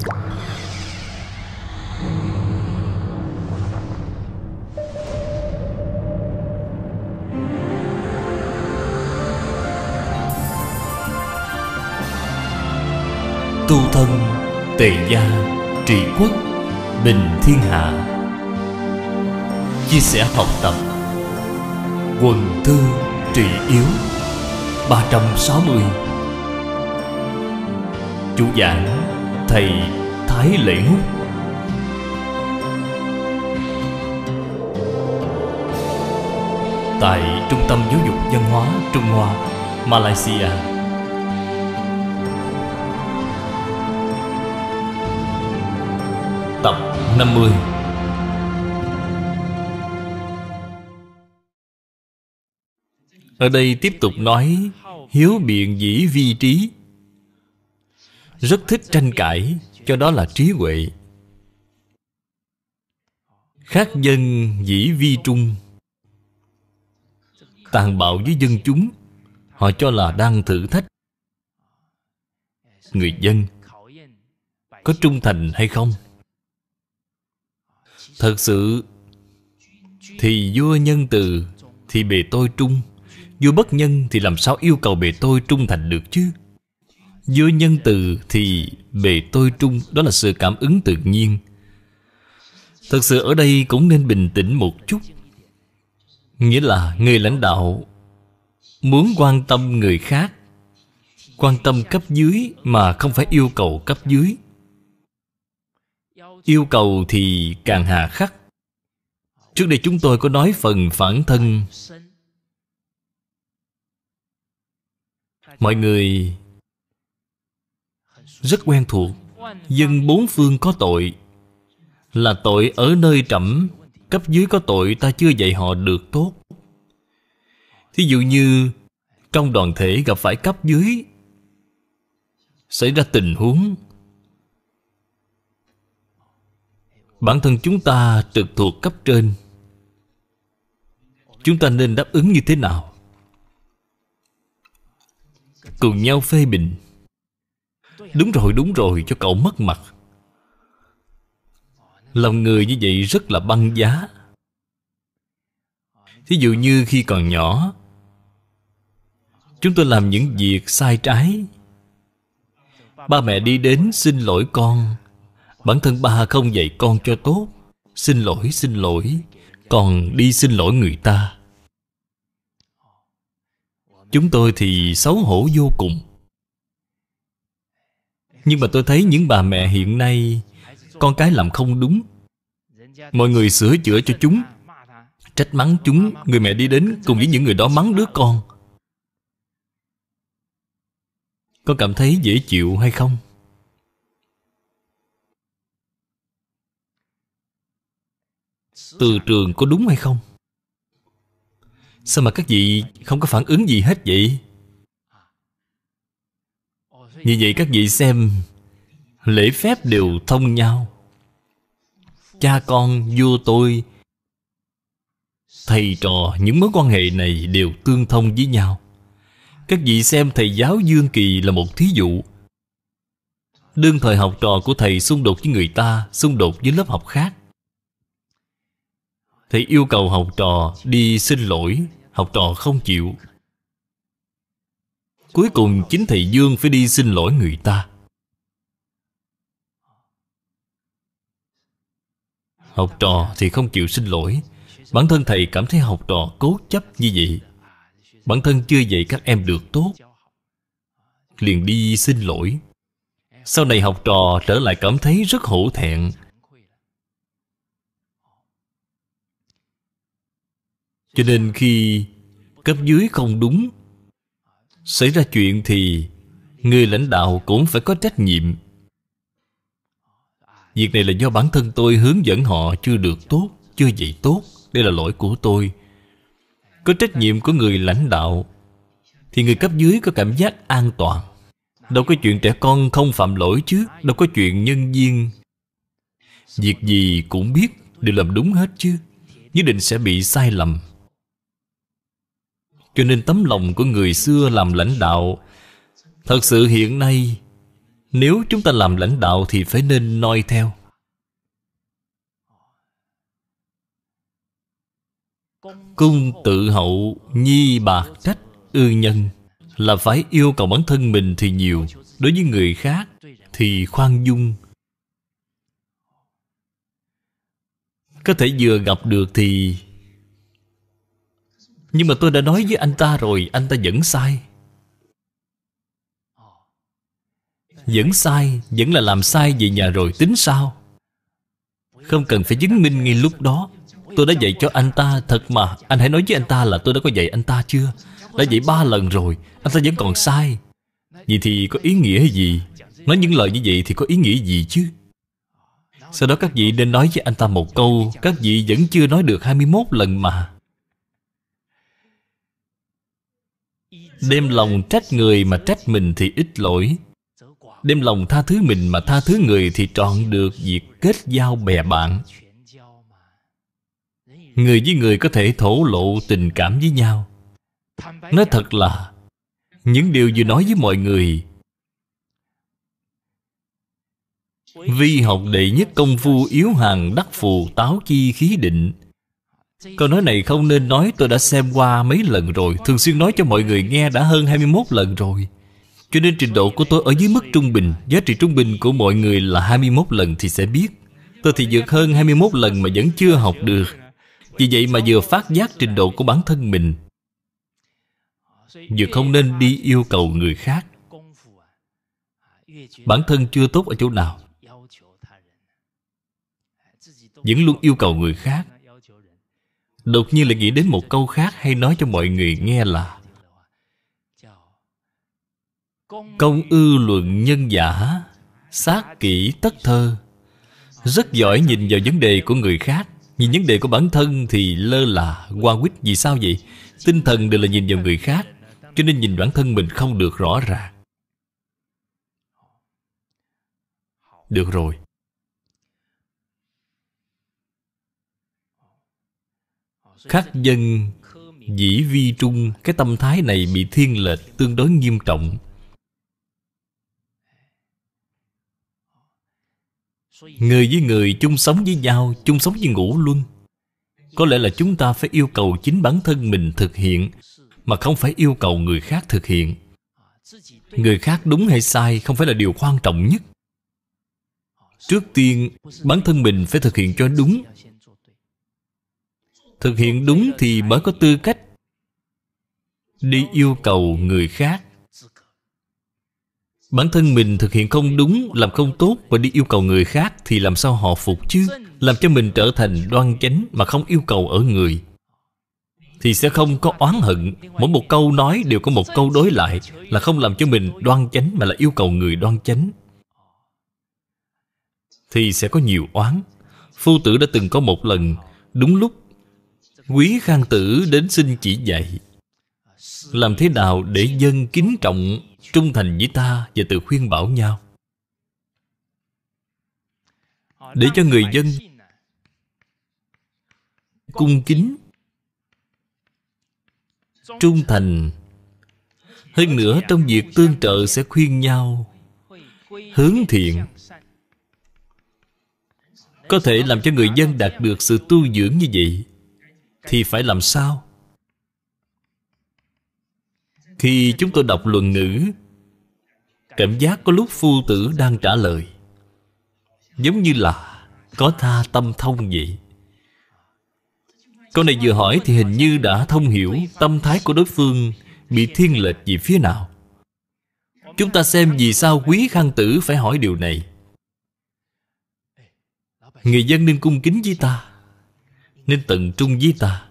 tu thân tề gia trị quốc bình thiên hạ chia sẻ học tập quần thư trị yếu 360 chủ giảng thầy Thái Lệ Ngút Tại Trung tâm Giáo dục Văn hóa Trung Hoa, Malaysia Tập 50 Ở đây tiếp tục nói Hiếu biện dĩ vi trí rất thích tranh cãi Cho đó là trí huệ Khác dân dĩ vi trung Tàn bạo với dân chúng Họ cho là đang thử thách Người dân Có trung thành hay không Thật sự Thì vua nhân từ Thì bề tôi trung Vua bất nhân thì làm sao yêu cầu bề tôi trung thành được chứ Vô nhân từ thì bề tôi trung Đó là sự cảm ứng tự nhiên Thật sự ở đây cũng nên bình tĩnh một chút Nghĩa là người lãnh đạo Muốn quan tâm người khác Quan tâm cấp dưới mà không phải yêu cầu cấp dưới Yêu cầu thì càng hà khắc Trước đây chúng tôi có nói phần phản thân Mọi người rất quen thuộc Dân bốn phương có tội Là tội ở nơi trẫm Cấp dưới có tội ta chưa dạy họ được tốt Thí dụ như Trong đoàn thể gặp phải cấp dưới Xảy ra tình huống Bản thân chúng ta trực thuộc cấp trên Chúng ta nên đáp ứng như thế nào Cùng nhau phê bình Đúng rồi đúng rồi cho cậu mất mặt Lòng người như vậy rất là băng giá Thí dụ như khi còn nhỏ Chúng tôi làm những việc sai trái Ba mẹ đi đến xin lỗi con Bản thân ba không dạy con cho tốt Xin lỗi xin lỗi Còn đi xin lỗi người ta Chúng tôi thì xấu hổ vô cùng nhưng mà tôi thấy những bà mẹ hiện nay Con cái làm không đúng Mọi người sửa chữa cho chúng Trách mắng chúng Người mẹ đi đến cùng với những người đó mắng đứa con có cảm thấy dễ chịu hay không? Từ trường có đúng hay không? Sao mà các vị không có phản ứng gì hết vậy? Như vậy các vị xem Lễ phép đều thông nhau Cha con, vua tôi Thầy trò, những mối quan hệ này đều tương thông với nhau Các vị xem thầy giáo Dương Kỳ là một thí dụ Đương thời học trò của thầy xung đột với người ta Xung đột với lớp học khác Thầy yêu cầu học trò đi xin lỗi Học trò không chịu Cuối cùng chính thầy Dương phải đi xin lỗi người ta Học trò thì không chịu xin lỗi Bản thân thầy cảm thấy học trò cố chấp như vậy Bản thân chưa dạy các em được tốt Liền đi xin lỗi Sau này học trò trở lại cảm thấy rất hổ thẹn Cho nên khi cấp dưới không đúng xảy ra chuyện thì người lãnh đạo cũng phải có trách nhiệm việc này là do bản thân tôi hướng dẫn họ chưa được tốt chưa dạy tốt đây là lỗi của tôi có trách nhiệm của người lãnh đạo thì người cấp dưới có cảm giác an toàn đâu có chuyện trẻ con không phạm lỗi chứ đâu có chuyện nhân viên việc gì cũng biết đều làm đúng hết chứ nhất định sẽ bị sai lầm cho nên tấm lòng của người xưa làm lãnh đạo thật sự hiện nay nếu chúng ta làm lãnh đạo thì phải nên noi theo cung tự hậu nhi bạc trách ư nhân là phải yêu cầu bản thân mình thì nhiều đối với người khác thì khoan dung có thể vừa gặp được thì nhưng mà tôi đã nói với anh ta rồi Anh ta vẫn sai Vẫn sai Vẫn là làm sai về nhà rồi tính sao Không cần phải chứng minh ngay lúc đó Tôi đã dạy cho anh ta Thật mà Anh hãy nói với anh ta là tôi đã có dạy anh ta chưa Đã dạy ba lần rồi Anh ta vẫn còn sai Vậy thì có ý nghĩa gì Nói những lời như vậy thì có ý nghĩa gì chứ Sau đó các vị nên nói với anh ta một câu Các vị vẫn chưa nói được 21 lần mà Đem lòng trách người mà trách mình thì ít lỗi Đem lòng tha thứ mình mà tha thứ người Thì trọn được việc kết giao bè bạn Người với người có thể thổ lộ tình cảm với nhau Nói thật là Những điều vừa nói với mọi người Vi học đệ nhất công phu yếu hàng đắc phù táo chi khí định Câu nói này không nên nói tôi đã xem qua mấy lần rồi Thường xuyên nói cho mọi người nghe đã hơn 21 lần rồi Cho nên trình độ của tôi ở dưới mức trung bình Giá trị trung bình của mọi người là 21 lần thì sẽ biết Tôi thì vượt hơn 21 lần mà vẫn chưa học được Vì vậy mà vừa phát giác trình độ của bản thân mình Vừa không nên đi yêu cầu người khác Bản thân chưa tốt ở chỗ nào Vẫn luôn yêu cầu người khác đột nhiên lại nghĩ đến một câu khác hay nói cho mọi người nghe là công ư luận nhân giả sát kỹ tất thơ rất giỏi nhìn vào vấn đề của người khác nhìn vấn đề của bản thân thì lơ là qua quýt vì sao vậy tinh thần đều là nhìn vào người khác cho nên nhìn bản thân mình không được rõ ràng được rồi khắc dân dĩ vi trung cái tâm thái này bị thiên lệch tương đối nghiêm trọng người với người chung sống với nhau chung sống với ngủ luôn có lẽ là chúng ta phải yêu cầu chính bản thân mình thực hiện mà không phải yêu cầu người khác thực hiện người khác đúng hay sai không phải là điều quan trọng nhất trước tiên bản thân mình phải thực hiện cho đúng thực hiện đúng thì mới có tư cách đi yêu cầu người khác bản thân mình thực hiện không đúng làm không tốt và đi yêu cầu người khác thì làm sao họ phục chứ làm cho mình trở thành đoan chánh mà không yêu cầu ở người thì sẽ không có oán hận mỗi một câu nói đều có một câu đối lại là không làm cho mình đoan chánh mà là yêu cầu người đoan chánh thì sẽ có nhiều oán phu tử đã từng có một lần đúng lúc Quý Khang Tử đến xin chỉ dạy Làm thế nào để dân kính trọng Trung thành với ta Và tự khuyên bảo nhau Để cho người dân Cung kính Trung thành Hơn nữa trong việc tương trợ sẽ khuyên nhau Hướng thiện Có thể làm cho người dân đạt được sự tu dưỡng như vậy thì phải làm sao khi chúng tôi đọc luận ngữ cảm giác có lúc phu tử đang trả lời giống như là có tha tâm thông vậy câu này vừa hỏi thì hình như đã thông hiểu tâm thái của đối phương bị thiên lệch về phía nào chúng ta xem vì sao quý khang tử phải hỏi điều này người dân nên cung kính với ta nên tận trung với ta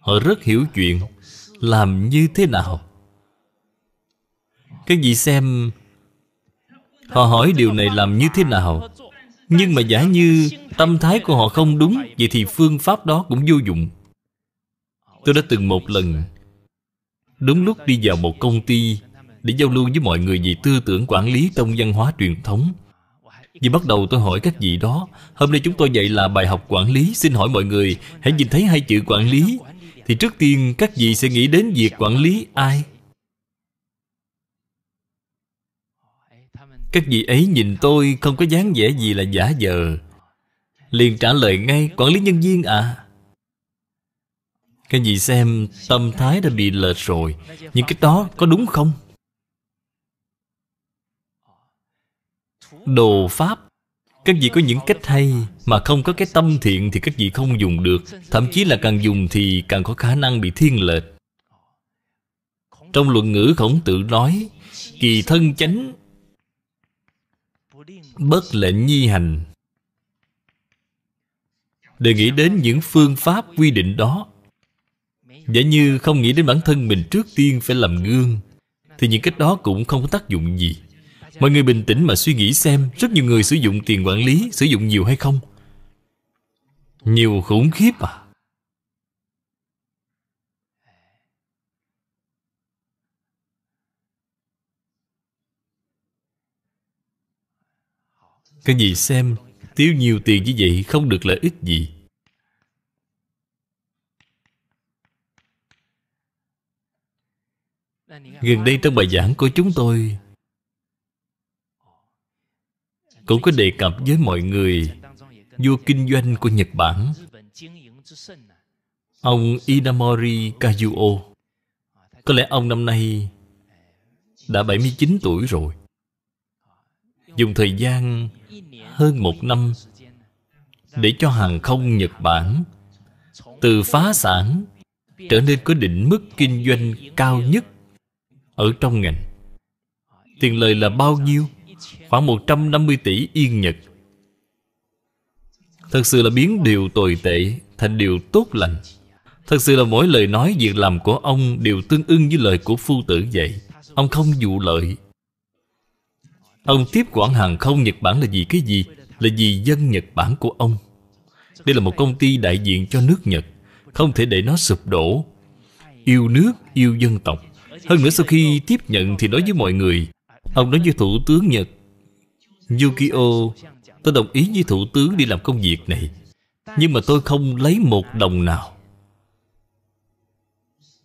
Họ rất hiểu chuyện Làm như thế nào Các vị xem Họ hỏi điều này làm như thế nào Nhưng mà giả như Tâm thái của họ không đúng Vậy thì phương pháp đó cũng vô dụng Tôi đã từng một lần Đúng lúc đi vào một công ty Để giao lưu với mọi người vì tư tưởng quản lý tông văn hóa truyền thống vì bắt đầu tôi hỏi các vị đó Hôm nay chúng tôi dạy là bài học quản lý Xin hỏi mọi người Hãy nhìn thấy hai chữ quản lý Thì trước tiên các vị sẽ nghĩ đến việc quản lý ai Các vị ấy nhìn tôi không có dáng vẻ gì là giả vờ Liền trả lời ngay Quản lý nhân viên à Các vị xem tâm thái đã bị lệch rồi Nhưng cái đó có đúng không? đồ pháp các vị có những cách hay mà không có cái tâm thiện thì các vị không dùng được thậm chí là càng dùng thì càng có khả năng bị thiên lệch trong luận ngữ khổng tử nói kỳ thân chánh bất lệnh nhi hành để nghĩ đến những phương pháp quy định đó giả như không nghĩ đến bản thân mình trước tiên phải làm gương thì những cách đó cũng không có tác dụng gì Mọi người bình tĩnh mà suy nghĩ xem Rất nhiều người sử dụng tiền quản lý Sử dụng nhiều hay không Nhiều khủng khiếp à cái gì xem Tiêu nhiều tiền như vậy không được lợi ích gì Gần đây trong bài giảng của chúng tôi cũng có đề cập với mọi người Vua kinh doanh của Nhật Bản Ông Inamori Kazuo Có lẽ ông năm nay Đã 79 tuổi rồi Dùng thời gian hơn một năm Để cho hàng không Nhật Bản Từ phá sản Trở nên có định mức kinh doanh cao nhất Ở trong ngành Tiền lời là bao nhiêu Khoảng 150 tỷ yên nhật Thật sự là biến điều tồi tệ Thành điều tốt lành Thật sự là mỗi lời nói việc làm của ông Đều tương ưng với lời của phu tử vậy Ông không dụ lợi Ông tiếp quản hàng không Nhật Bản là vì cái gì? Là vì dân Nhật Bản của ông Đây là một công ty đại diện cho nước Nhật Không thể để nó sụp đổ Yêu nước, yêu dân tộc Hơn nữa sau khi tiếp nhận thì nói với mọi người Ông nói với Thủ tướng Nhật Yukio Tôi đồng ý với Thủ tướng đi làm công việc này Nhưng mà tôi không lấy một đồng nào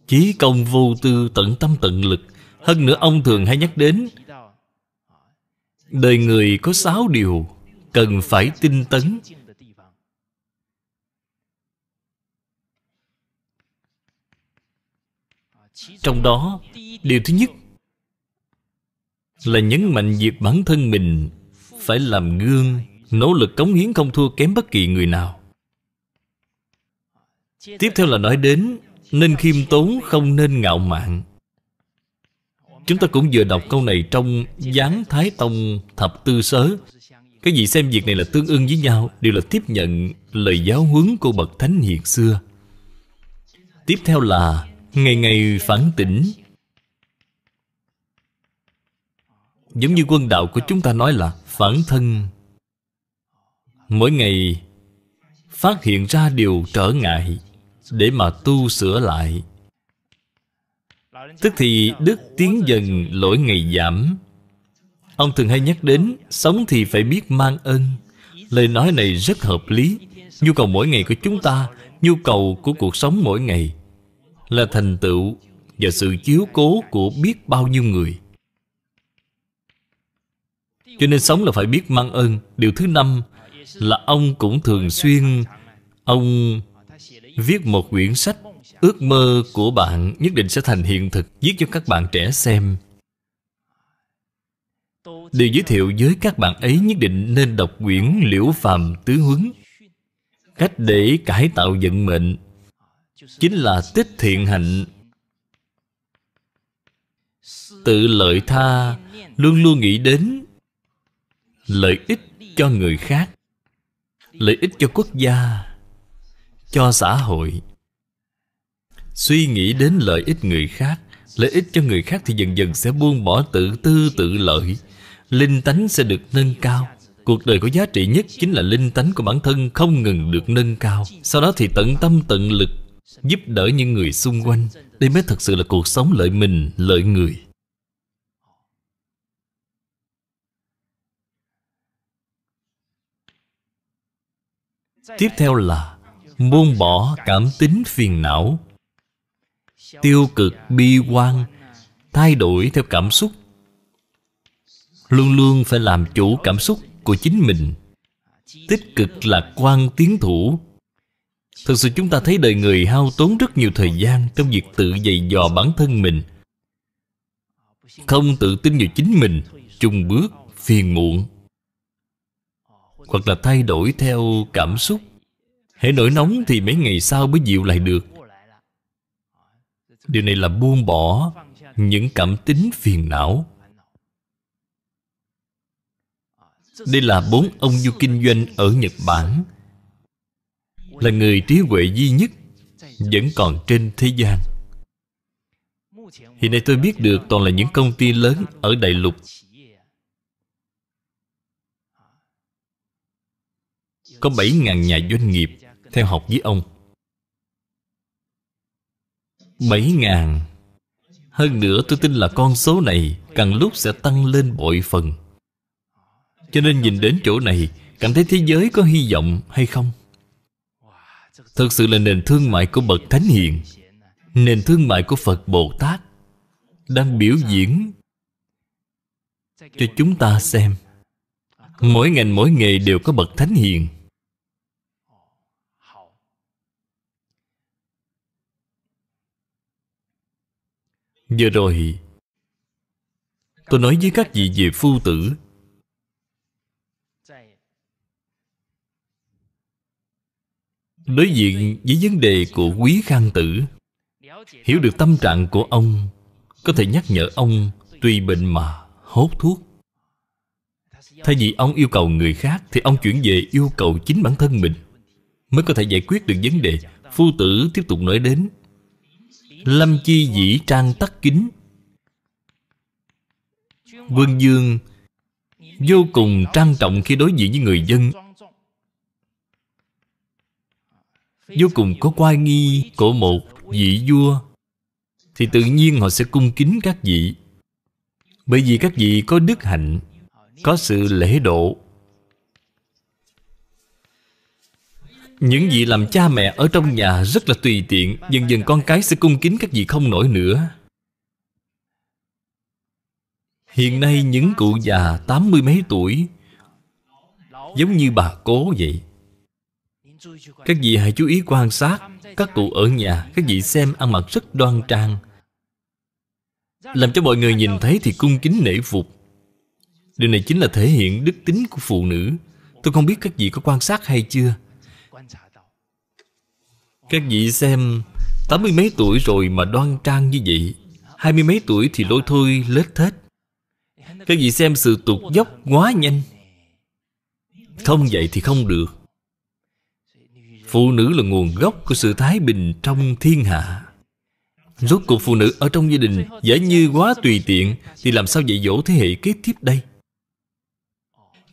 Chí công vô tư tận tâm tận lực Hơn nữa ông thường hay nhắc đến Đời người có sáu điều Cần phải tinh tấn Trong đó Điều thứ nhất là nhấn mạnh việc bản thân mình phải làm gương nỗ lực cống hiến không thua kém bất kỳ người nào tiếp theo là nói đến nên khiêm tốn không nên ngạo mạn chúng ta cũng vừa đọc câu này trong Giáng thái tông thập tư sớ Cái gì xem việc này là tương ưng với nhau đều là tiếp nhận lời giáo huấn của bậc thánh hiền xưa tiếp theo là ngày ngày phản tỉnh Giống như quân đạo của chúng ta nói là Phản thân Mỗi ngày Phát hiện ra điều trở ngại Để mà tu sửa lại Tức thì đức tiến dần lỗi ngày giảm Ông thường hay nhắc đến Sống thì phải biết mang ơn Lời nói này rất hợp lý Nhu cầu mỗi ngày của chúng ta Nhu cầu của cuộc sống mỗi ngày Là thành tựu Và sự chiếu cố của biết bao nhiêu người cho nên sống là phải biết mang ơn Điều thứ năm là ông cũng thường xuyên Ông viết một quyển sách Ước mơ của bạn nhất định sẽ thành hiện thực Viết cho các bạn trẻ xem Đều giới thiệu với các bạn ấy nhất định nên đọc quyển Liễu Phàm Tứ Huấn Cách để cải tạo vận mệnh Chính là tích thiện hạnh Tự lợi tha Luôn luôn nghĩ đến lợi ích cho người khác lợi ích cho quốc gia cho xã hội suy nghĩ đến lợi ích người khác lợi ích cho người khác thì dần dần sẽ buông bỏ tự tư tự lợi linh tánh sẽ được nâng cao cuộc đời có giá trị nhất chính là linh tánh của bản thân không ngừng được nâng cao sau đó thì tận tâm tận lực giúp đỡ những người xung quanh đây mới thật sự là cuộc sống lợi mình lợi người tiếp theo là buông bỏ cảm tính phiền não tiêu cực bi quan thay đổi theo cảm xúc luôn luôn phải làm chủ cảm xúc của chính mình tích cực lạc quan tiến thủ thực sự chúng ta thấy đời người hao tốn rất nhiều thời gian trong việc tự dày dò bản thân mình không tự tin vào chính mình chung bước phiền muộn hoặc là thay đổi theo cảm xúc Hãy nổi nóng thì mấy ngày sau mới dịu lại được Điều này là buông bỏ Những cảm tính phiền não Đây là bốn ông du kinh doanh ở Nhật Bản Là người trí huệ duy nhất Vẫn còn trên thế gian Hiện nay tôi biết được toàn là những công ty lớn ở đại lục Có 7.000 nhà doanh nghiệp Theo học với ông 7.000 Hơn nữa tôi tin là con số này Càng lúc sẽ tăng lên bội phần Cho nên nhìn đến chỗ này Cảm thấy thế giới có hy vọng hay không? Thật sự là nền thương mại của Bậc Thánh Hiền Nền thương mại của Phật Bồ Tát Đang biểu diễn Cho chúng ta xem Mỗi ngành mỗi nghề đều có Bậc Thánh Hiền Vừa rồi Tôi nói với các vị về phu tử Đối diện với vấn đề của quý khang tử Hiểu được tâm trạng của ông Có thể nhắc nhở ông Tùy bệnh mà hốt thuốc Thay vì ông yêu cầu người khác Thì ông chuyển về yêu cầu chính bản thân mình Mới có thể giải quyết được vấn đề Phu tử tiếp tục nói đến Lâm chi dĩ trang tắc kính Quân Dương Vô cùng trang trọng khi đối diện với người dân Vô cùng có quan nghi của một vị vua Thì tự nhiên họ sẽ cung kính các vị Bởi vì các vị có đức hạnh Có sự lễ độ Những vị làm cha mẹ ở trong nhà rất là tùy tiện Dần dần con cái sẽ cung kính các vị không nổi nữa Hiện nay những cụ già tám mươi mấy tuổi Giống như bà cố vậy Các vị hãy chú ý quan sát Các cụ ở nhà Các vị xem ăn mặc rất đoan trang Làm cho mọi người nhìn thấy thì cung kính nể phục Điều này chính là thể hiện đức tính của phụ nữ Tôi không biết các vị có quan sát hay chưa các vị xem Tám mươi mấy tuổi rồi mà đoan trang như vậy Hai mươi mấy tuổi thì lôi thôi lết thết Các vị xem sự tụt dốc quá nhanh Không vậy thì không được Phụ nữ là nguồn gốc của sự thái bình trong thiên hạ Rốt cuộc phụ nữ ở trong gia đình dễ như quá tùy tiện Thì làm sao dạy dỗ thế hệ kế tiếp đây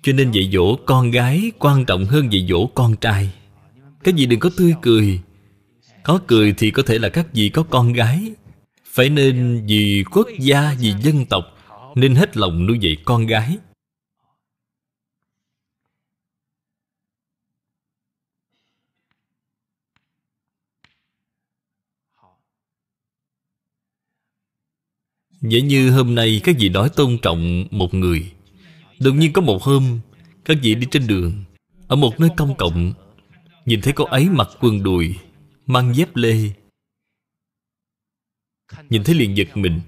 Cho nên dạy dỗ con gái Quan trọng hơn dạy dỗ con trai Các vị đừng có tươi cười có cười thì có thể là các vị có con gái Phải nên vì quốc gia, vì dân tộc Nên hết lòng nuôi dạy con gái Dễ như hôm nay các vị đói tôn trọng một người Đột nhiên có một hôm Các vị đi trên đường Ở một nơi công cộng Nhìn thấy cô ấy mặc quần đùi mang dép lê nhìn thấy liền giật mình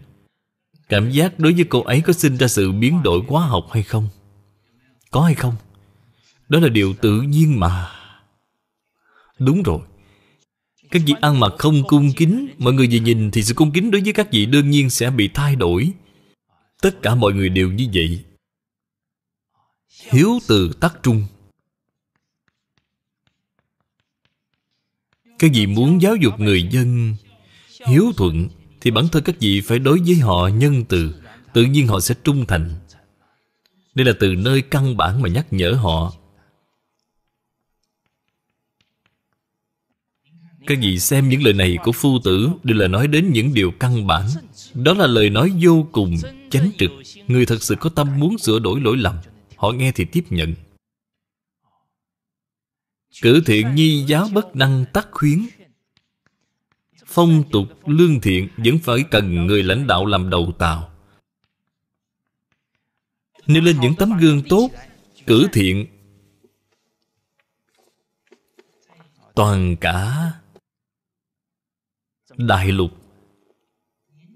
cảm giác đối với cô ấy có sinh ra sự biến đổi hóa học hay không có hay không đó là điều tự nhiên mà đúng rồi các vị ăn mặc không cung kính mọi người về nhìn thì sự cung kính đối với các vị đương nhiên sẽ bị thay đổi tất cả mọi người đều như vậy hiếu từ tắc trung Các vị muốn giáo dục người dân Hiếu thuận Thì bản thân các vị phải đối với họ nhân từ Tự nhiên họ sẽ trung thành Đây là từ nơi căn bản mà nhắc nhở họ Các vị xem những lời này của phu tử Đều là nói đến những điều căn bản Đó là lời nói vô cùng chánh trực Người thật sự có tâm muốn sửa đổi lỗi lầm Họ nghe thì tiếp nhận Cử thiện nhi giáo bất năng tắc khuyến Phong tục lương thiện Vẫn phải cần người lãnh đạo làm đầu tàu Nêu lên những tấm gương tốt Cử thiện Toàn cả Đại lục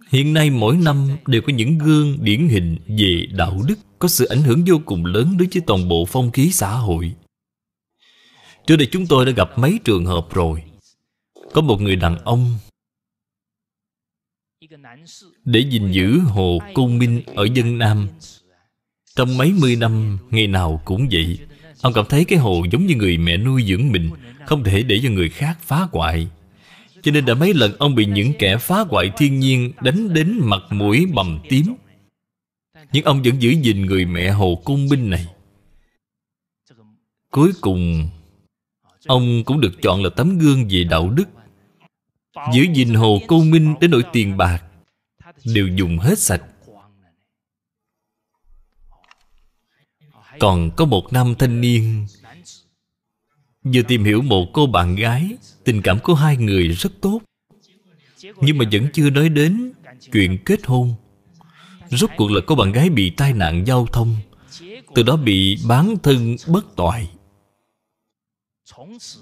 Hiện nay mỗi năm đều có những gương điển hình về đạo đức Có sự ảnh hưởng vô cùng lớn đối với toàn bộ phong khí xã hội Trước đây chúng tôi đã gặp mấy trường hợp rồi Có một người đàn ông Để gìn giữ hồ công minh ở dân Nam Trong mấy mươi năm ngày nào cũng vậy Ông cảm thấy cái hồ giống như người mẹ nuôi dưỡng mình Không thể để cho người khác phá hoại Cho nên đã mấy lần ông bị những kẻ phá hoại thiên nhiên Đánh đến mặt mũi bầm tím Nhưng ông vẫn giữ gìn người mẹ hồ cung binh này Cuối cùng Ông cũng được chọn là tấm gương về đạo đức Giữ gìn hồ cô Minh đến nỗi tiền bạc Đều dùng hết sạch Còn có một nam thanh niên Vừa tìm hiểu một cô bạn gái Tình cảm của hai người rất tốt Nhưng mà vẫn chưa nói đến Chuyện kết hôn Rốt cuộc là cô bạn gái bị tai nạn giao thông Từ đó bị bán thân bất toại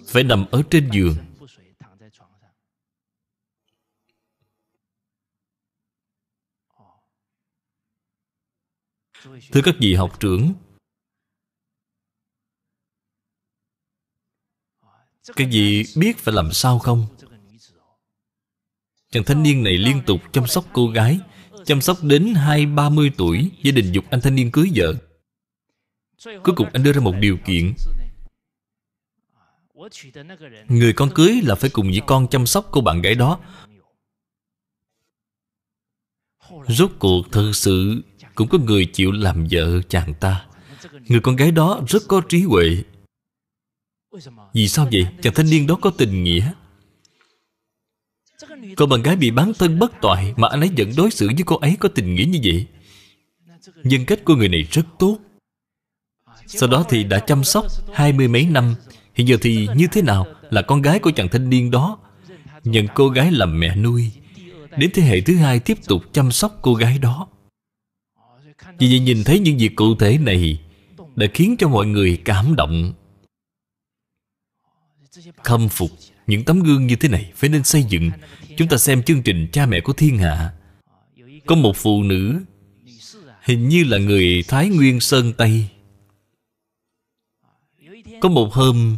phải nằm ở trên giường Thưa các vị học trưởng cái gì biết phải làm sao không? Chàng thanh niên này liên tục chăm sóc cô gái Chăm sóc đến hai ba mươi tuổi Gia đình dục anh thanh niên cưới vợ Cuối cùng anh đưa ra một điều kiện Người con cưới là phải cùng với con chăm sóc cô bạn gái đó Rốt cuộc thật sự Cũng có người chịu làm vợ chàng ta Người con gái đó rất có trí huệ Vì sao vậy? Chàng thanh niên đó có tình nghĩa Cô bạn gái bị bán thân bất toại Mà anh ấy vẫn đối xử với cô ấy có tình nghĩa như vậy Nhân cách của người này rất tốt Sau đó thì đã chăm sóc Hai mươi mấy năm Hiện giờ thì như thế nào là con gái của chàng thanh niên đó Nhận cô gái làm mẹ nuôi Đến thế hệ thứ hai tiếp tục chăm sóc cô gái đó Vì vậy nhìn thấy những việc cụ thể này Đã khiến cho mọi người cảm động Khâm phục những tấm gương như thế này Phải nên xây dựng Chúng ta xem chương trình Cha mẹ của thiên hạ Có một phụ nữ Hình như là người Thái Nguyên Sơn Tây có một hôm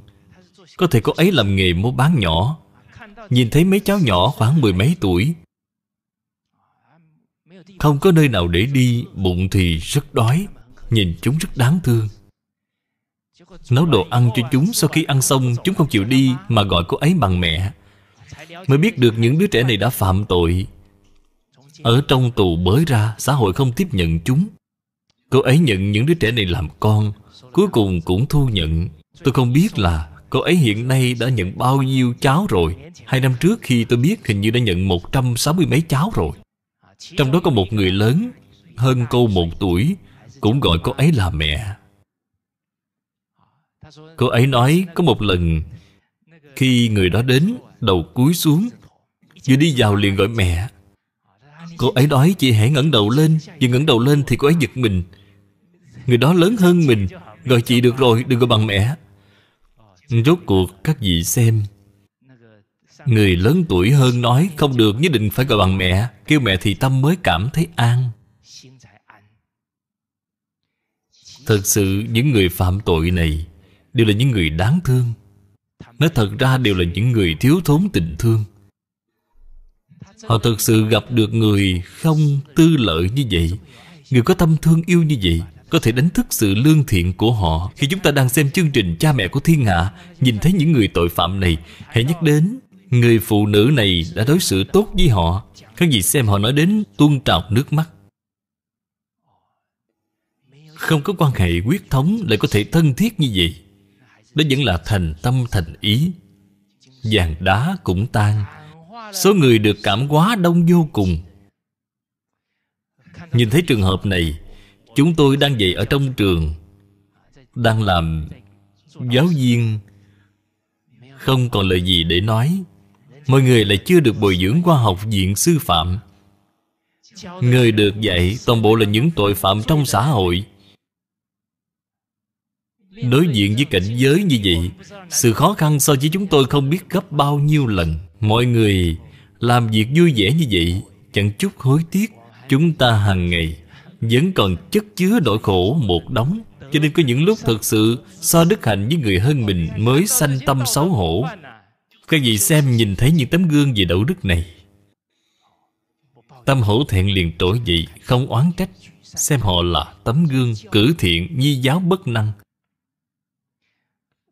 Có thể cô ấy làm nghề mua bán nhỏ Nhìn thấy mấy cháu nhỏ khoảng mười mấy tuổi Không có nơi nào để đi Bụng thì rất đói Nhìn chúng rất đáng thương Nấu đồ ăn cho chúng Sau khi ăn xong chúng không chịu đi Mà gọi cô ấy bằng mẹ Mới biết được những đứa trẻ này đã phạm tội Ở trong tù bới ra Xã hội không tiếp nhận chúng Cô ấy nhận những đứa trẻ này làm con Cuối cùng cũng thu nhận Tôi không biết là cô ấy hiện nay đã nhận bao nhiêu cháu rồi Hai năm trước khi tôi biết hình như đã nhận 160 mấy cháu rồi Trong đó có một người lớn hơn cô một tuổi Cũng gọi cô ấy là mẹ Cô ấy nói có một lần Khi người đó đến Đầu cúi xuống Vừa đi vào liền gọi mẹ Cô ấy nói chị hãy ngẩng đầu lên Vừa ngẩng đầu lên thì cô ấy giật mình Người đó lớn hơn mình Gọi chị được rồi đừng gọi bằng mẹ Rốt cuộc các vị xem Người lớn tuổi hơn nói Không được nhất định phải gọi bằng mẹ Kêu mẹ thì tâm mới cảm thấy an Thật sự những người phạm tội này Đều là những người đáng thương Nói thật ra đều là những người thiếu thốn tình thương Họ thật sự gặp được người không tư lợi như vậy Người có tâm thương yêu như vậy có thể đánh thức sự lương thiện của họ khi chúng ta đang xem chương trình cha mẹ của thiên hạ nhìn thấy những người tội phạm này hãy nhắc đến người phụ nữ này đã đối xử tốt với họ các vị xem họ nói đến tuôn trào nước mắt không có quan hệ quyết thống lại có thể thân thiết như vậy đó vẫn là thành tâm thành ý vàng đá cũng tan số người được cảm hóa đông vô cùng nhìn thấy trường hợp này Chúng tôi đang dạy ở trong trường Đang làm giáo viên Không còn lời gì để nói Mọi người lại chưa được bồi dưỡng qua học viện sư phạm Người được dạy toàn bộ là những tội phạm trong xã hội Đối diện với cảnh giới như vậy Sự khó khăn so với chúng tôi không biết gấp bao nhiêu lần Mọi người làm việc vui vẻ như vậy Chẳng chút hối tiếc Chúng ta hàng ngày vẫn còn chất chứa nỗi khổ một đống cho nên có những lúc thực sự so đức hạnh với người hơn mình mới sanh tâm xấu hổ các vị xem nhìn thấy những tấm gương về đạo đức này tâm hổ thẹn liền trỗi dậy không oán trách xem họ là tấm gương cử thiện nhi giáo bất năng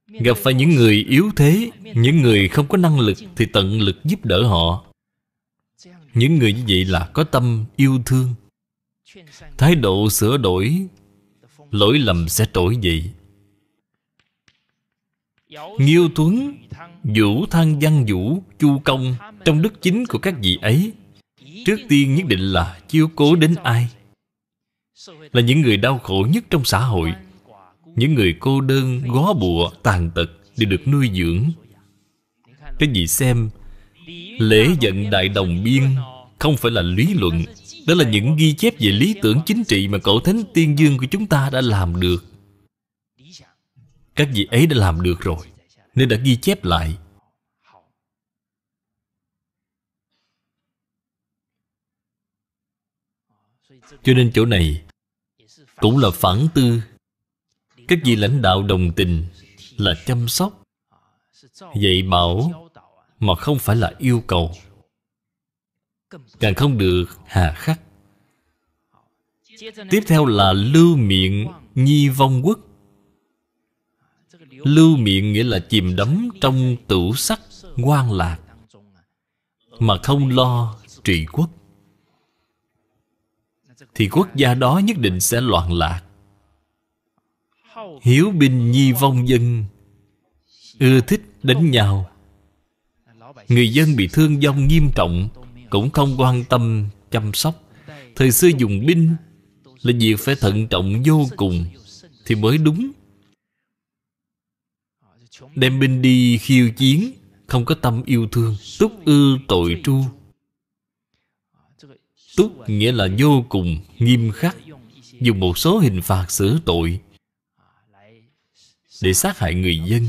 gặp phải những người yếu thế những người không có năng lực thì tận lực giúp đỡ họ những người như vậy là có tâm yêu thương Thái độ sửa đổi Lỗi lầm sẽ trỗi dậy Nghiêu Tuấn Vũ Thăng Văn Vũ Chu Công Trong đức chính của các vị ấy Trước tiên nhất định là chiếu cố đến ai Là những người đau khổ nhất trong xã hội Những người cô đơn, gó bụa, tàn tật Đều được nuôi dưỡng cái gì xem Lễ giận đại đồng biên Không phải là lý luận đó là những ghi chép về lý tưởng chính trị Mà cậu Thánh Tiên Dương của chúng ta đã làm được Các vị ấy đã làm được rồi Nên đã ghi chép lại Cho nên chỗ này Cũng là phản tư Các vị lãnh đạo đồng tình Là chăm sóc Dạy bảo Mà không phải là yêu cầu Càng không được hà khắc Tiếp theo là lưu miệng nhi vong quốc Lưu miệng nghĩa là chìm đắm trong tủ sắc quan lạc Mà không lo trị quốc Thì quốc gia đó nhất định sẽ loạn lạc Hiếu binh nhi vong dân Ưa thích đánh nhau Người dân bị thương vong nghiêm trọng cũng không quan tâm chăm sóc Thời xưa dùng binh Là việc phải thận trọng vô cùng Thì mới đúng Đem binh đi khiêu chiến Không có tâm yêu thương Túc ư tội tru Túc nghĩa là vô cùng nghiêm khắc Dùng một số hình phạt xử tội Để sát hại người dân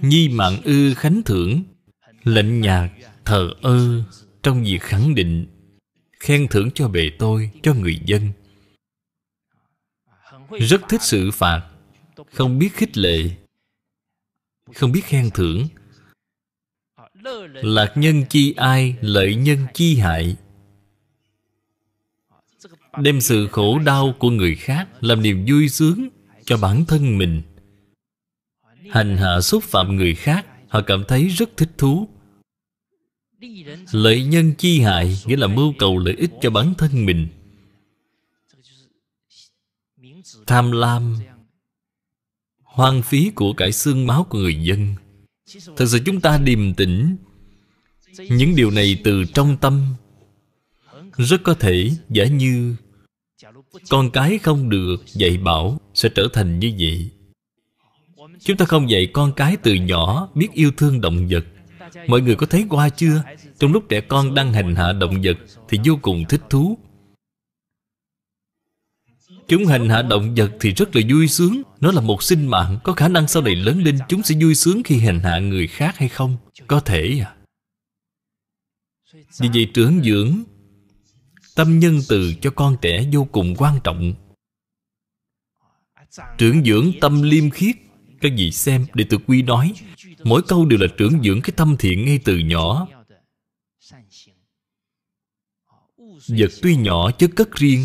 Nhi mạng ư khánh thưởng Lệnh nhạc thờ ơ trong việc khẳng định khen thưởng cho bề tôi, cho người dân. Rất thích sự phạt, không biết khích lệ, không biết khen thưởng. Lạc nhân chi ai, lợi nhân chi hại. Đem sự khổ đau của người khác làm niềm vui sướng cho bản thân mình. Hành hạ xúc phạm người khác Họ cảm thấy rất thích thú Lợi nhân chi hại Nghĩa là mưu cầu lợi ích cho bản thân mình Tham lam Hoang phí của cải xương máu của người dân Thật sự chúng ta điềm tĩnh Những điều này từ trong tâm Rất có thể giả như Con cái không được dạy bảo Sẽ trở thành như vậy Chúng ta không dạy con cái từ nhỏ biết yêu thương động vật Mọi người có thấy qua chưa? Trong lúc trẻ con đang hành hạ động vật Thì vô cùng thích thú Chúng hành hạ động vật thì rất là vui sướng Nó là một sinh mạng Có khả năng sau này lớn lên Chúng sẽ vui sướng khi hành hạ người khác hay không? Có thể à Vì vậy trưởng dưỡng Tâm nhân từ cho con trẻ vô cùng quan trọng Trưởng dưỡng tâm liêm khiết các vị xem để tự quy nói Mỗi câu đều là trưởng dưỡng cái tâm thiện ngay từ nhỏ Vật tuy nhỏ chứ cất riêng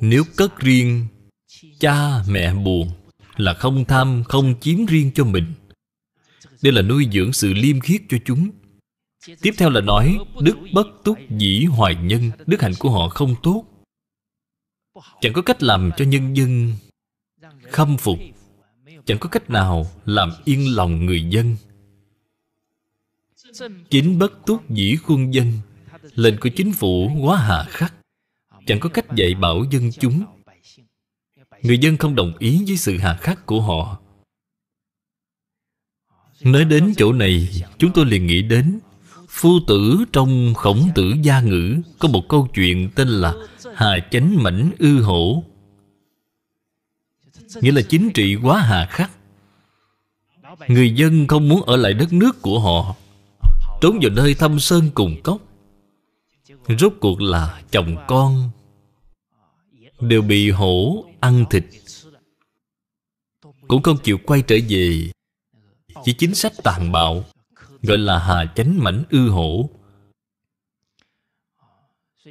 Nếu cất riêng Cha mẹ buồn Là không tham không chiếm riêng cho mình Đây là nuôi dưỡng sự liêm khiết cho chúng Tiếp theo là nói Đức bất túc dĩ hoài nhân Đức hạnh của họ không tốt Chẳng có cách làm cho nhân dân Khâm phục chẳng có cách nào làm yên lòng người dân chính bất túc dĩ khuôn dân lệnh của chính phủ quá hà khắc chẳng có cách dạy bảo dân chúng người dân không đồng ý với sự hà khắc của họ nói đến chỗ này chúng tôi liền nghĩ đến phu tử trong khổng tử gia ngữ có một câu chuyện tên là hà chánh mảnh ư hổ Nghĩa là chính trị quá hà khắc Người dân không muốn ở lại đất nước của họ Trốn vào nơi thâm sơn cùng cốc Rốt cuộc là chồng con Đều bị hổ ăn thịt Cũng không chịu quay trở về Chỉ chính sách tàn bạo Gọi là hà chánh mảnh ư hổ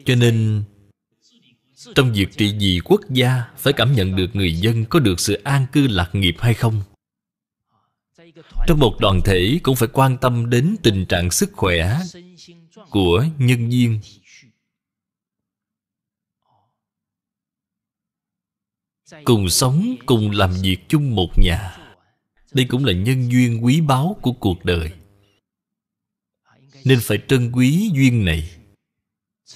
Cho nên trong việc trị vì quốc gia Phải cảm nhận được người dân có được sự an cư lạc nghiệp hay không Trong một đoàn thể cũng phải quan tâm đến tình trạng sức khỏe Của nhân viên Cùng sống, cùng làm việc chung một nhà Đây cũng là nhân duyên quý báu của cuộc đời Nên phải trân quý duyên này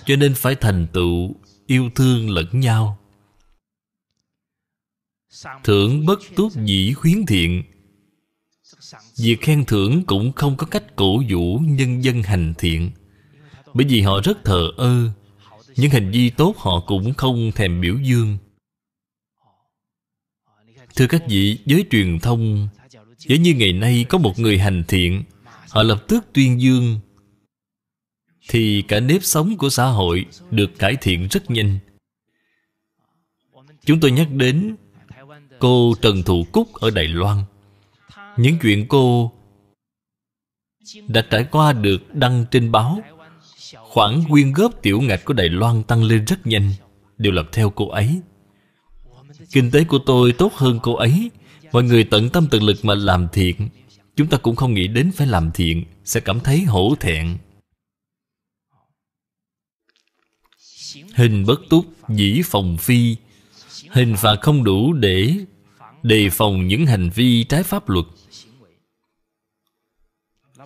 Cho nên phải thành tựu yêu thương lẫn nhau thưởng bất túc dĩ khuyến thiện việc khen thưởng cũng không có cách cổ vũ nhân dân hành thiện bởi vì họ rất thờ ơ những hành vi tốt họ cũng không thèm biểu dương thưa các vị giới truyền thông giả như ngày nay có một người hành thiện họ lập tức tuyên dương thì cả nếp sống của xã hội được cải thiện rất nhanh chúng tôi nhắc đến cô trần thụ cúc ở đài loan những chuyện cô đã trải qua được đăng trên báo khoản quyên góp tiểu ngạch của đài loan tăng lên rất nhanh đều làm theo cô ấy kinh tế của tôi tốt hơn cô ấy mọi người tận tâm tận lực mà làm thiện chúng ta cũng không nghĩ đến phải làm thiện sẽ cảm thấy hổ thẹn Hình bất túc dĩ phòng phi Hình phạt không đủ để đề phòng những hành vi trái pháp luật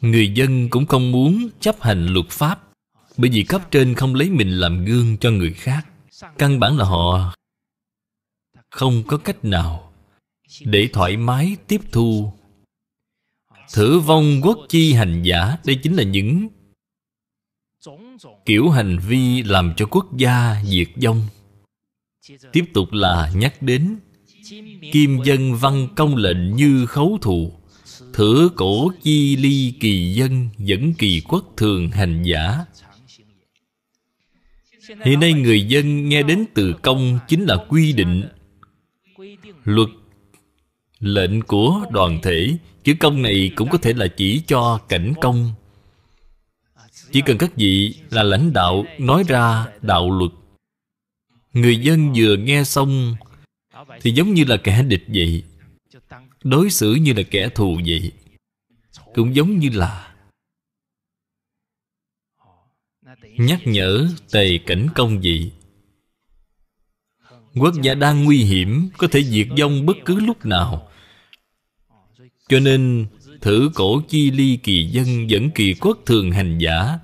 Người dân cũng không muốn chấp hành luật pháp Bởi vì cấp trên không lấy mình làm gương cho người khác Căn bản là họ không có cách nào Để thoải mái tiếp thu Thử vong quốc chi hành giả Đây chính là những kiểu hành vi làm cho quốc gia diệt vong tiếp tục là nhắc đến kim dân văn công lệnh như khấu thụ thử cổ chi ly kỳ dân dẫn kỳ quốc thường hành giả hiện nay người dân nghe đến từ công chính là quy định luật lệnh của đoàn thể chữ công này cũng có thể là chỉ cho cảnh công chỉ cần các vị là lãnh đạo nói ra đạo luật người dân vừa nghe xong thì giống như là kẻ địch vậy đối xử như là kẻ thù vậy cũng giống như là nhắc nhở tề cảnh công vậy quốc gia đang nguy hiểm có thể diệt vong bất cứ lúc nào cho nên thử cổ chi ly kỳ dân dẫn kỳ quốc thường hành giả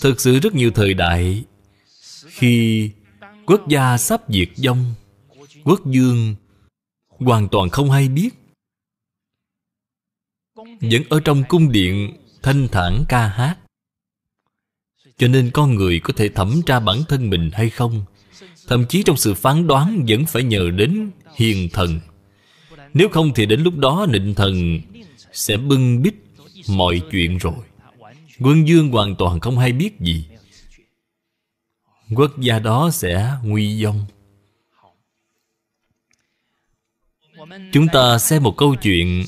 Thật sự rất nhiều thời đại Khi quốc gia sắp diệt vong Quốc dương Hoàn toàn không hay biết Vẫn ở trong cung điện Thanh thản ca hát Cho nên con người có thể thẩm tra bản thân mình hay không Thậm chí trong sự phán đoán Vẫn phải nhờ đến hiền thần Nếu không thì đến lúc đó nịnh thần Sẽ bưng bít mọi chuyện rồi Quân dương hoàn toàn không hay biết gì Quốc gia đó sẽ nguy vong Chúng ta xem một câu chuyện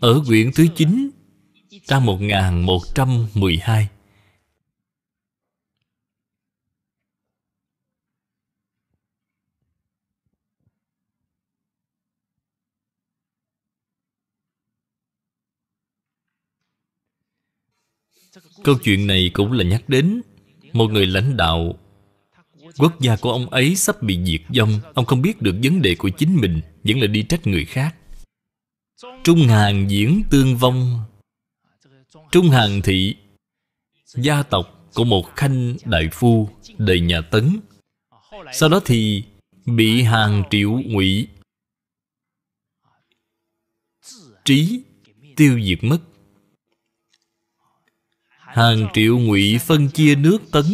Ở quyển thứ 9 Trang 1112 Câu chuyện này cũng là nhắc đến Một người lãnh đạo Quốc gia của ông ấy sắp bị diệt vong Ông không biết được vấn đề của chính mình Vẫn là đi trách người khác Trung hàng diễn tương vong Trung hàng thị Gia tộc của một khanh đại phu Đời nhà Tấn Sau đó thì Bị hàng triệu ngụy Trí Tiêu diệt mất hàng triệu ngụy phân chia nước tấn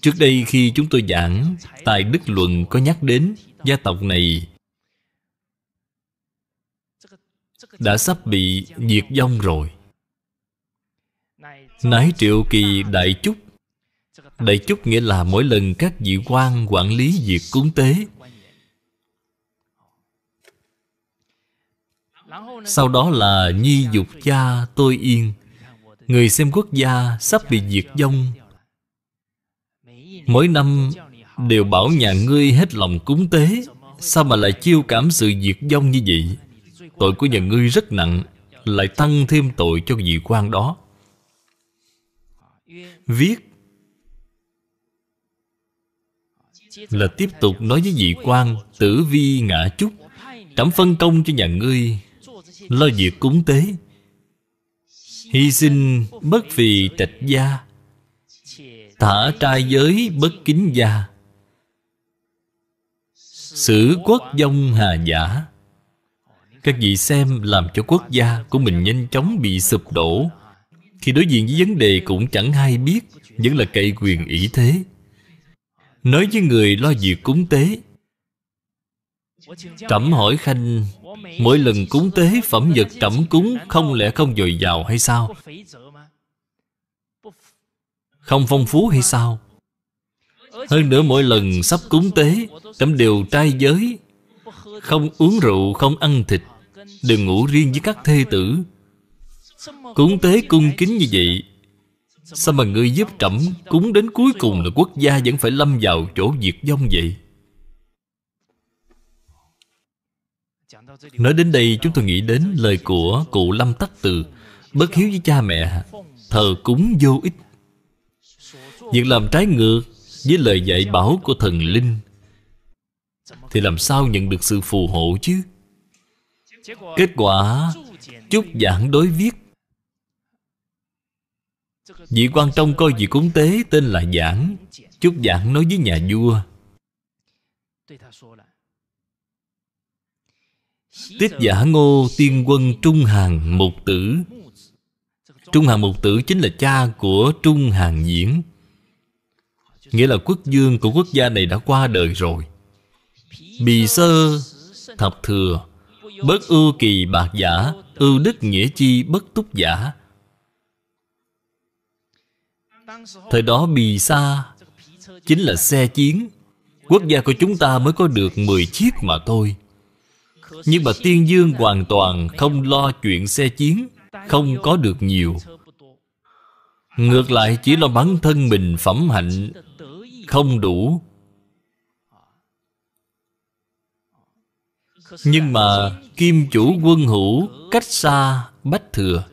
trước đây khi chúng tôi giảng tài đức luận có nhắc đến gia tộc này đã sắp bị diệt vong rồi nãy triệu kỳ đại chúc đại chúc nghĩa là mỗi lần các vị quan quản lý việc cúng tế Sau đó là nhi dục cha tôi yên Người xem quốc gia sắp bị diệt vong Mỗi năm đều bảo nhà ngươi hết lòng cúng tế Sao mà lại chiêu cảm sự diệt vong như vậy Tội của nhà ngươi rất nặng Lại tăng thêm tội cho vị quan đó Viết Là tiếp tục nói với vị quan Tử vi ngã chúc Trẫm phân công cho nhà ngươi lo việc cúng tế hy sinh bất vì tịch gia thả trai giới bất kính gia xử quốc dông hà giả các vị xem làm cho quốc gia của mình nhanh chóng bị sụp đổ khi đối diện với vấn đề cũng chẳng hay biết vẫn là cậy quyền ý thế nói với người lo việc cúng tế Trẫm hỏi Khanh Mỗi lần cúng tế phẩm vật trẫm cúng Không lẽ không dồi dào hay sao Không phong phú hay sao Hơn nữa mỗi lần sắp cúng tế Trẫm đều trai giới Không uống rượu không ăn thịt Đừng ngủ riêng với các thê tử Cúng tế cung kính như vậy Sao mà người giúp trẫm Cúng đến cuối cùng là quốc gia Vẫn phải lâm vào chỗ diệt vong vậy Nói đến đây chúng tôi nghĩ đến lời của cụ Lâm Tách Từ Bất hiếu với cha mẹ Thờ cúng vô ích Việc làm trái ngược với lời dạy bảo của thần linh Thì làm sao nhận được sự phù hộ chứ Kết quả chúc giảng đối viết Vị quan trong coi vị cúng tế tên là giảng chúc giảng nói với nhà vua Tiết giả ngô tiên quân Trung Hàng Mục Tử Trung Hàng Mục Tử chính là cha của Trung Hàng Diễn Nghĩa là quốc dương của quốc gia này đã qua đời rồi Bì sơ thập thừa Bất ưu kỳ bạc giả Ưu đức nghĩa chi bất túc giả Thời đó bì sa Chính là xe chiến Quốc gia của chúng ta mới có được 10 chiếc mà thôi nhưng mà Tiên Dương hoàn toàn không lo chuyện xe chiến Không có được nhiều Ngược lại chỉ lo bản thân mình phẩm hạnh Không đủ Nhưng mà Kim chủ quân hữu Cách xa Bách Thừa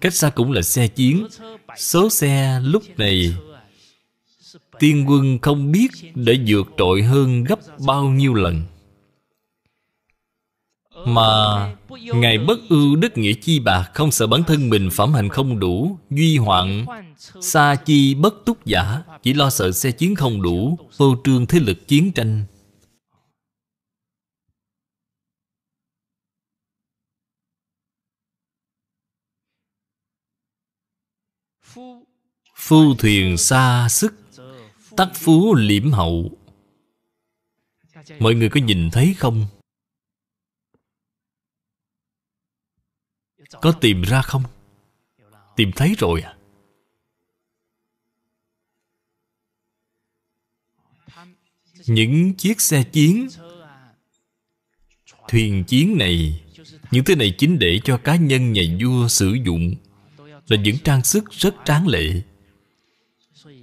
Cách xa cũng là xe chiến Số xe lúc này Tiên quân không biết Đã vượt trội hơn gấp bao nhiêu lần mà Ngài bất ưu đức nghĩa chi bạc Không sợ bản thân mình phẩm hành không đủ Duy hoạn Xa chi bất túc giả Chỉ lo sợ xe chiến không đủ Phô trương thế lực chiến tranh Phu thuyền xa sức Tắc phú liễm hậu Mọi người có nhìn thấy không? Có tìm ra không? Tìm thấy rồi à? Những chiếc xe chiến Thuyền chiến này Những thứ này chính để cho cá nhân nhà vua sử dụng Là những trang sức rất tráng lệ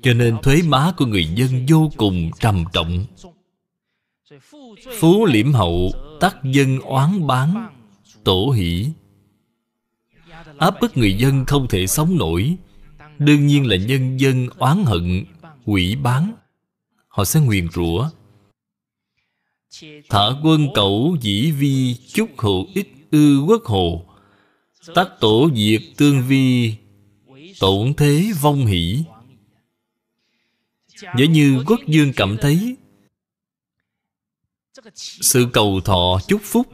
Cho nên thuế má của người dân vô cùng trầm trọng Phú liễm hậu Tắc dân oán bán Tổ hỷ áp bức người dân không thể sống nổi đương nhiên là nhân dân oán hận quỷ bán họ sẽ nguyền rủa thả quân cẩu dĩ vi chúc hậu ích ư quốc hồ tác tổ diệt tương vi tổn thế vong hỷ giả như quốc dương cảm thấy sự cầu thọ chúc phúc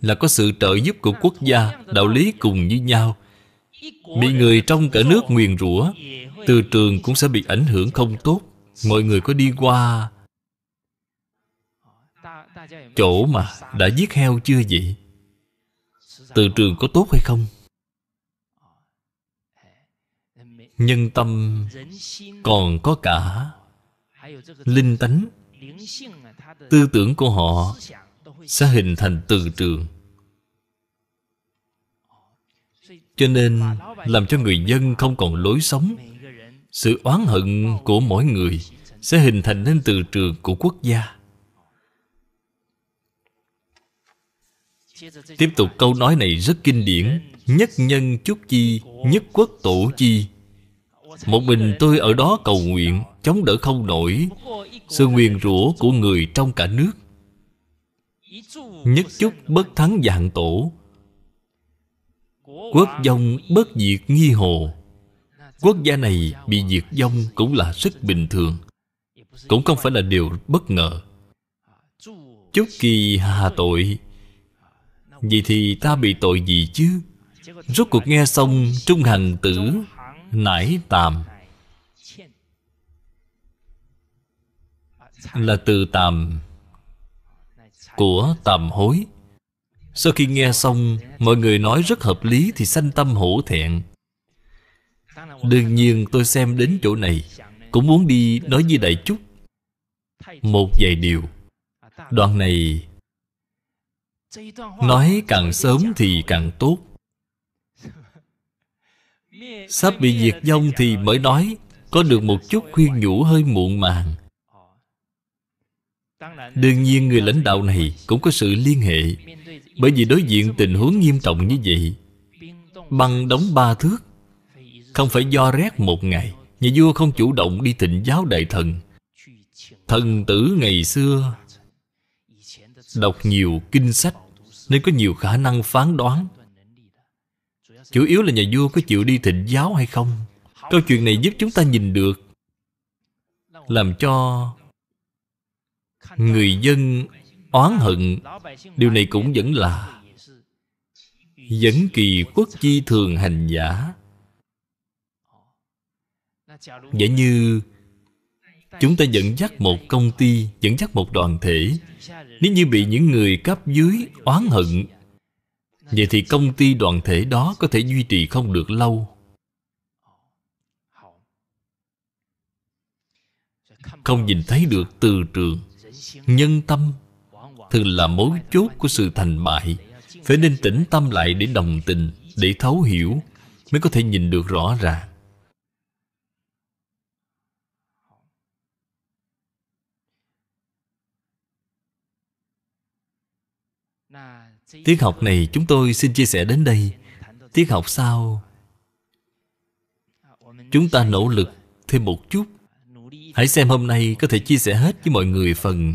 là có sự trợ giúp của quốc gia đạo lý cùng như nhau bị người trong cả nước nguyền rủa từ trường cũng sẽ bị ảnh hưởng không tốt mọi người có đi qua chỗ mà đã giết heo chưa vậy từ trường có tốt hay không nhân tâm còn có cả linh tánh tư tưởng của họ sẽ hình thành từ trường cho nên làm cho người dân không còn lối sống sự oán hận của mỗi người sẽ hình thành nên từ trường của quốc gia tiếp tục câu nói này rất kinh điển nhất nhân chúc chi nhất quốc tổ chi một mình tôi ở đó cầu nguyện chống đỡ không nổi sự nguyền rủa của người trong cả nước Nhất chút bất thắng dạng tổ Quốc dông bất diệt nghi hồ Quốc gia này bị diệt vong cũng là rất bình thường Cũng không phải là điều bất ngờ Chúc kỳ hà tội vì thì ta bị tội gì chứ Rốt cuộc nghe xong Trung hành tử Nải tàm Là từ tàm của tầm hối Sau khi nghe xong Mọi người nói rất hợp lý Thì sanh tâm hổ thẹn Đương nhiên tôi xem đến chỗ này Cũng muốn đi nói với Đại Trúc Một vài điều Đoạn này Nói càng sớm thì càng tốt Sắp bị diệt vong thì mới nói Có được một chút khuyên nhủ hơi muộn màng đương nhiên người lãnh đạo này cũng có sự liên hệ bởi vì đối diện tình huống nghiêm trọng như vậy băng đóng ba thước không phải do rét một ngày nhà vua không chủ động đi thịnh giáo đại thần thần tử ngày xưa đọc nhiều kinh sách nên có nhiều khả năng phán đoán chủ yếu là nhà vua có chịu đi thịnh giáo hay không câu chuyện này giúp chúng ta nhìn được làm cho người dân oán hận điều này cũng vẫn là vẫn kỳ quốc chi thường hành giả giả như chúng ta dẫn dắt một công ty dẫn dắt một đoàn thể nếu như bị những người cấp dưới oán hận vậy thì công ty đoàn thể đó có thể duy trì không được lâu không nhìn thấy được từ trường nhân tâm thường là mối chốt của sự thành bại phải nên tĩnh tâm lại để đồng tình để thấu hiểu mới có thể nhìn được rõ ràng Tiết học này chúng tôi xin chia sẻ đến đây Tiết học sau Chúng ta nỗ lực thêm một chút Hãy xem hôm nay có thể chia sẻ hết với mọi người phần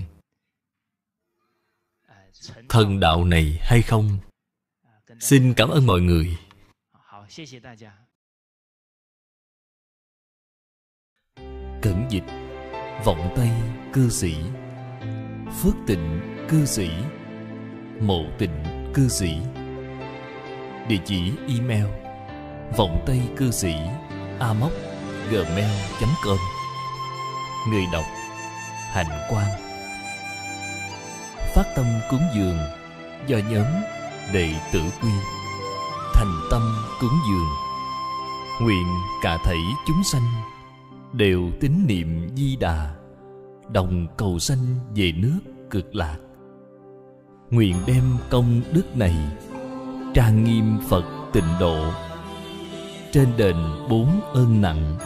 à, Thần đạo này hay không à, Xin cảm ơn mọi người Cẩn dịch Vọng Tây cư sĩ Phước tịnh cư sĩ Mộ tịnh cư sĩ Địa chỉ email Vọng Tây cư sĩ amoc gmail.com người đọc hạnh quan phát tâm cúng dường do nhóm đệ tử quy thành tâm cúng dường nguyện cả thảy chúng sanh đều tín niệm di đà đồng cầu sanh về nước cực lạc nguyện đem công đức này trang nghiêm phật tịnh độ trên đền bốn ơn nặng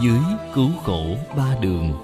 dưới cứu khổ ba đường